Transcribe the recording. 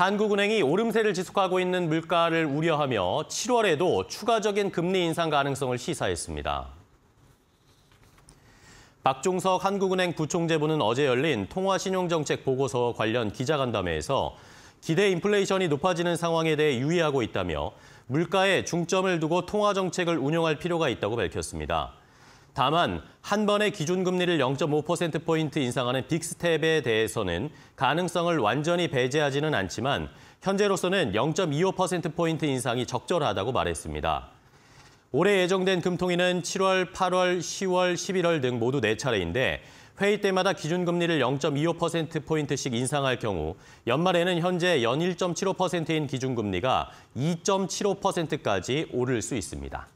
한국은행이 오름세를 지속하고 있는 물가를 우려하며 7월에도 추가적인 금리 인상 가능성을 시사했습니다. 박종석 한국은행 부총재부는 어제 열린 통화신용정책 보고서 관련 기자간담회에서 기대 인플레이션이 높아지는 상황에 대해 유의하고 있다며 물가에 중점을 두고 통화정책을 운영할 필요가 있다고 밝혔습니다. 다만 한 번의 기준금리를 0.5%포인트 인상하는 빅스텝에 대해서는 가능성을 완전히 배제하지는 않지만 현재로서는 0.25%포인트 인상이 적절하다고 말했습니다. 올해 예정된 금통위는 7월, 8월, 10월, 11월 등 모두 4차례인데 회의 때마다 기준금리를 0.25%포인트씩 인상할 경우 연말에는 현재 연 1.75%인 기준금리가 2.75%까지 오를 수 있습니다.